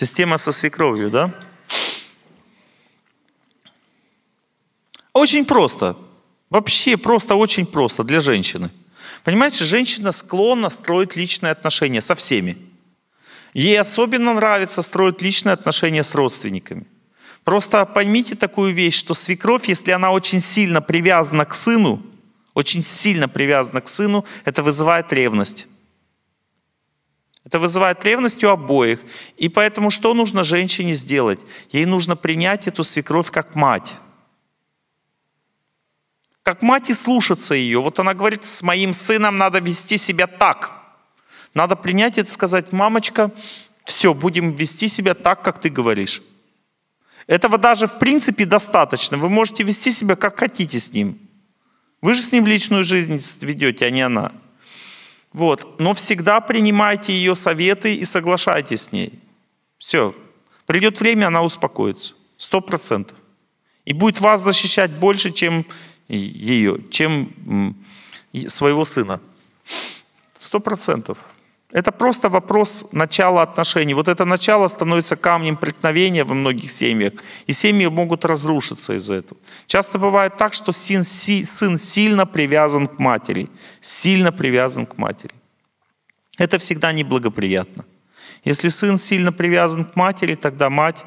Система со свекровью, да? Очень просто. Вообще просто, очень просто для женщины. Понимаете, женщина склонна строить личные отношения со всеми. Ей особенно нравится строить личные отношения с родственниками. Просто поймите такую вещь, что свекровь, если она очень сильно привязана к сыну, очень сильно привязана к сыну, это вызывает ревность. Это вызывает ревность у обоих. И поэтому что нужно женщине сделать? Ей нужно принять эту свекровь как мать. Как мать и слушаться ее. Вот она говорит, с моим сыном надо вести себя так. Надо принять это, сказать, мамочка, все, будем вести себя так, как ты говоришь. Этого даже в принципе достаточно. Вы можете вести себя как хотите с ним. Вы же с ним личную жизнь ведете, а не она. Вот. Но всегда принимайте ее советы и соглашайтесь с ней. Все. Придет время, она успокоится. Сто процентов. И будет вас защищать больше, чем ее, чем своего сына. Сто процентов. Это просто вопрос начала отношений. Вот это начало становится камнем преткновения во многих семьях, и семьи могут разрушиться из-за этого. Часто бывает так, что сын, сын сильно привязан к матери, сильно привязан к матери. Это всегда неблагоприятно. Если сын сильно привязан к матери, тогда мать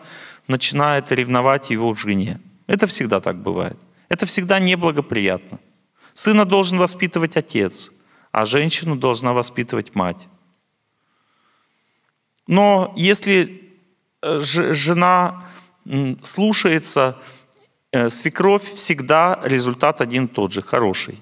начинает ревновать его жене. Это всегда так бывает. Это всегда неблагоприятно. Сына должен воспитывать отец, а женщину должна воспитывать мать. Но если э, жена слушается, э, свекровь всегда результат один тот же, хороший.